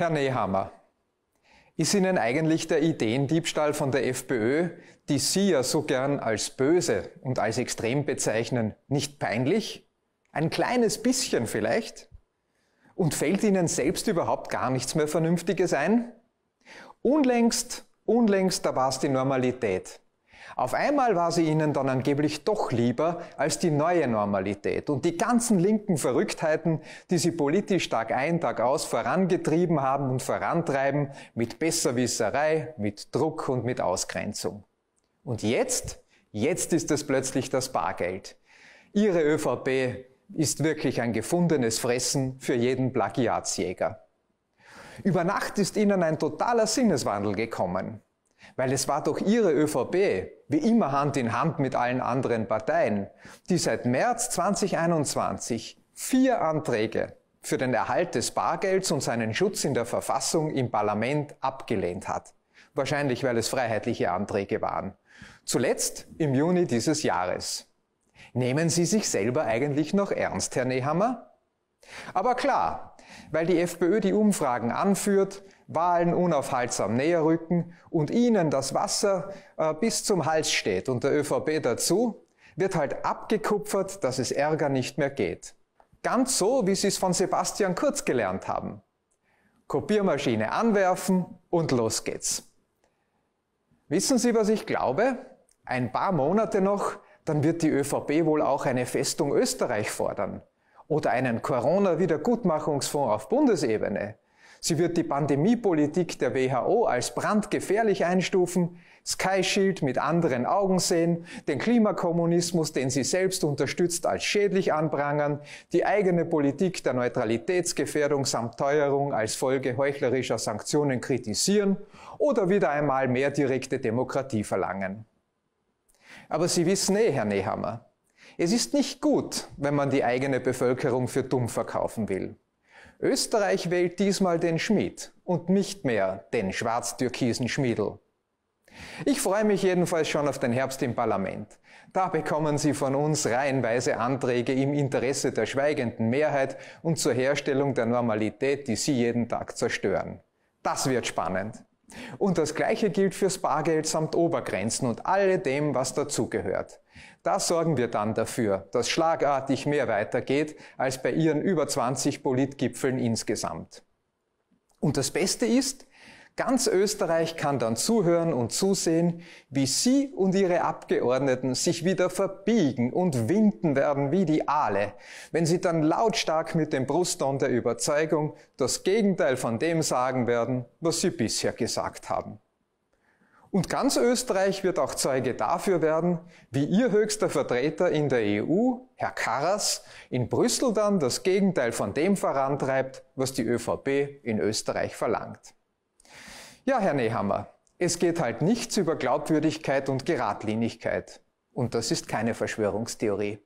Herr Nehammer, ist Ihnen eigentlich der Ideendiebstahl von der FPÖ, die Sie ja so gern als böse und als extrem bezeichnen, nicht peinlich? Ein kleines bisschen vielleicht? Und fällt Ihnen selbst überhaupt gar nichts mehr Vernünftiges ein? Unlängst, unlängst, da war es die Normalität. Auf einmal war sie ihnen dann angeblich doch lieber als die neue Normalität. Und die ganzen linken Verrücktheiten, die sie politisch Tag ein, Tag aus vorangetrieben haben und vorantreiben, mit Besserwisserei, mit Druck und mit Ausgrenzung. Und jetzt, jetzt ist es plötzlich das Bargeld. Ihre ÖVP ist wirklich ein gefundenes Fressen für jeden Plagiatsjäger. Über Nacht ist ihnen ein totaler Sinneswandel gekommen. Weil es war doch ihre ÖVP, wie immer Hand in Hand mit allen anderen Parteien, die seit März 2021 vier Anträge für den Erhalt des Bargelds und seinen Schutz in der Verfassung im Parlament abgelehnt hat. Wahrscheinlich, weil es freiheitliche Anträge waren. Zuletzt im Juni dieses Jahres. Nehmen Sie sich selber eigentlich noch ernst, Herr Nehammer? Aber klar, weil die FPÖ die Umfragen anführt, Wahlen unaufhaltsam näher rücken und ihnen das Wasser äh, bis zum Hals steht und der ÖVP dazu, wird halt abgekupfert, dass es Ärger nicht mehr geht. Ganz so, wie Sie es von Sebastian Kurz gelernt haben. Kopiermaschine anwerfen und los geht's. Wissen Sie, was ich glaube? Ein paar Monate noch, dann wird die ÖVP wohl auch eine Festung Österreich fordern oder einen Corona-Wiedergutmachungsfonds auf Bundesebene. Sie wird die Pandemiepolitik der WHO als brandgefährlich einstufen, Sky Shield mit anderen Augen sehen, den Klimakommunismus, den sie selbst unterstützt, als schädlich anprangern, die eigene Politik der Neutralitätsgefährdung samt Teuerung als Folge heuchlerischer Sanktionen kritisieren oder wieder einmal mehr direkte Demokratie verlangen. Aber Sie wissen eh, Herr Nehammer, es ist nicht gut, wenn man die eigene Bevölkerung für dumm verkaufen will. Österreich wählt diesmal den Schmied und nicht mehr den schwarz-türkisen Schmiedel. Ich freue mich jedenfalls schon auf den Herbst im Parlament. Da bekommen Sie von uns reihenweise Anträge im Interesse der schweigenden Mehrheit und zur Herstellung der Normalität, die Sie jeden Tag zerstören. Das wird spannend. Und das Gleiche gilt fürs Bargeld samt Obergrenzen und all dem, was dazugehört. Da sorgen wir dann dafür, dass schlagartig mehr weitergeht als bei Ihren über 20 Politgipfeln insgesamt. Und das Beste ist, Ganz Österreich kann dann zuhören und zusehen, wie Sie und Ihre Abgeordneten sich wieder verbiegen und winden werden wie die Aale, wenn Sie dann lautstark mit dem Brustton der Überzeugung das Gegenteil von dem sagen werden, was Sie bisher gesagt haben. Und ganz Österreich wird auch Zeuge dafür werden, wie Ihr höchster Vertreter in der EU, Herr Karras, in Brüssel dann das Gegenteil von dem vorantreibt, was die ÖVP in Österreich verlangt. Ja, Herr Nehammer, es geht halt nichts über Glaubwürdigkeit und Geradlinigkeit. Und das ist keine Verschwörungstheorie.